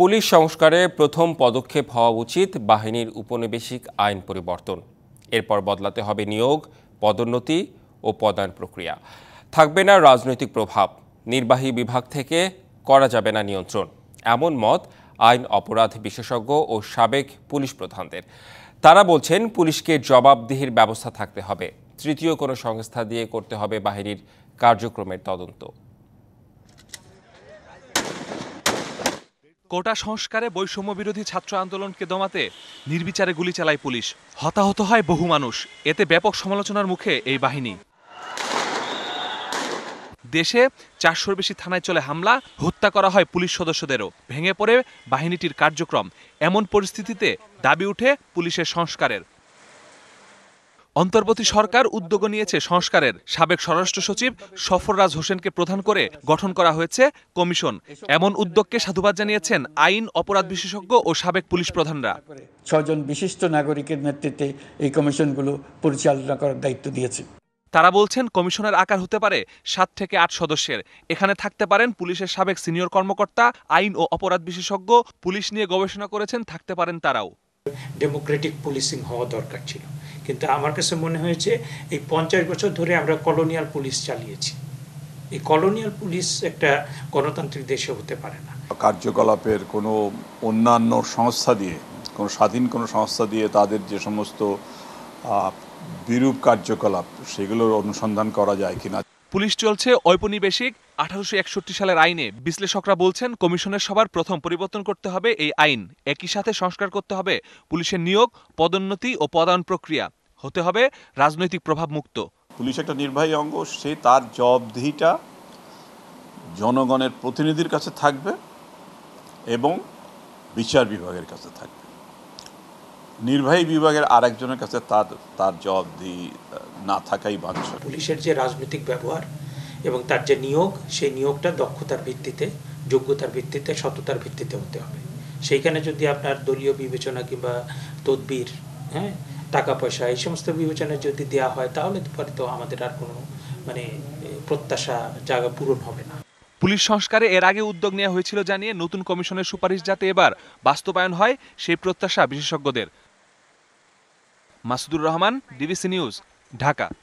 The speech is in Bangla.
পুলিশ সংস্কারে প্রথম পদক্ষেপ হওয়া উচিত বাহিনীর উপনিবেশিক আইন পরিবর্তন এরপর বদলাতে হবে নিয়োগ পদোন্নতি ও পদায়ন প্রক্রিয়া থাকবে না রাজনৈতিক প্রভাব নির্বাহী বিভাগ থেকে করা যাবে না নিয়ন্ত্রণ এমন মত আইন অপরাধ বিশেষজ্ঞ ও সাবেক পুলিশ প্রধানদের তারা বলছেন পুলিশকে জবাবদিহির ব্যবস্থা থাকতে হবে তৃতীয় কোনো সংস্থা দিয়ে করতে হবে বাহিনীর কার্যক্রমের তদন্ত কোটা সংস্কারে বৈষম্য বিরোধী ছাত্র আন্দোলনকে দমাতে নির্বিচারে গুলি চালায় পুলিশ হতাহত হয় বহু মানুষ এতে ব্যাপক সমালোচনার মুখে এই বাহিনী দেশে চারশোর বেশি থানায় চলে হামলা হত্যা করা হয় পুলিশ সদস্যদেরও ভেঙে পড়ে বাহিনীটির কার্যক্রম এমন পরিস্থিতিতে দাবি উঠে পুলিশের সংস্কারের অন্তর্বর্তী সরকার উদ্যোগ নিয়েছে সংস্কারের সাবেক স্বরাষ্ট্র সচিব সফররাজ হোসেনকে প্রধান করে গঠন করা হয়েছে কমিশন এমন উদ্যোগকে সাধুবাদ জানিয়েছেন আইন অপরাধ বিশেষজ্ঞ ও সাবেক পুলিশ প্রধানরা ছজন বিশিষ্ট নাগরিকের নেতৃত্বে এই কমিশনগুলো পরিচালনা করার দায়িত্ব দিয়েছে তারা বলছেন কমিশনের আকার হতে পারে সাত থেকে আট সদস্যের এখানে থাকতে পারেন পুলিশের সাবেক সিনিয়র কর্মকর্তা আইন ও অপরাধ বিশেষজ্ঞ পুলিশ নিয়ে গবেষণা করেছেন থাকতে পারেন তারাও ডেমোক্রেটিক পুলিশিং হওয়া দরকার ছিল কিন্তু আমার কাছে মনে হয়েছে এই পঞ্চাশ বছর ধরে আমরা কলোনিয়াল পুলিশ চালিয়েছি এই কলোনিয়াল পুলিশ একটা গণতান্ত্রিক দেশে হতে পারে না কার্যকলাপের কোনো অন্যান্য সংস্থা দিয়ে কোনো স্বাধীন কোনো সংস্থা দিয়ে তাদের যে সমস্ত বিরূপ কার্যকলাপ সেগুলোর অনুসন্ধান করা যায় কিনা পুলিশ চলছে ঔপনিবেশিক আঠারোশো একষট্টি সালের আইনে বিশ্লেষকরা বলছেন কমিশনের সবার প্রথম পরিবর্তন করতে হবে এই আইন একই সাথে সংস্কার করতে হবে পুলিশের নিয়োগ পদোন্নতি ও পদায়ন প্রক্রিয়া হতে হবে রাজনৈতিক প্রভাব মুক্ত পুলিশ একটা নির্বাহী অঙ্গ সে তার জবাবদিহিটা জনগণের প্রতিনিধির কাছে থাকবে এবং বিচার বিভাগের কাছে থাকবে নির্বাহী বিভাগের আরেকজনের কাছে তার তার জবাবদিহি না থাকাই বাঞ্ছনীয় পুলিশের যে রাজনৈতিক ব্যবহার এবং তার যে নিয়োগ সেই নিয়োগটা দক্ষতার ভিত্তিতে যোগ্যতার ভিত্তিতে সততার ভিত্তিতে হতে হবে সেইখানে যদি আপনার দলীয় বিবেচনা কিংবা তদবির হ্যাঁ টাকা পয়সা এই সমস্ত বিবেচনা যদি দেওয়া হয় তাহলে পরে তো আমাদের আর কোনো মানে প্রত্যাশা জায়গা পূরণ হবে না পুলিশ সংস্কারে এর আগে উদ্যোগ নেওয়া হয়েছিল জানিয়ে নতুন কমিশনের সুপারিশ যাতে এবার বাস্তবায়ন হয় সেই প্রত্যাশা বিশেষজ্ঞদের মাসুদুর রহমান ডিবিসি নিউজ ঢাকা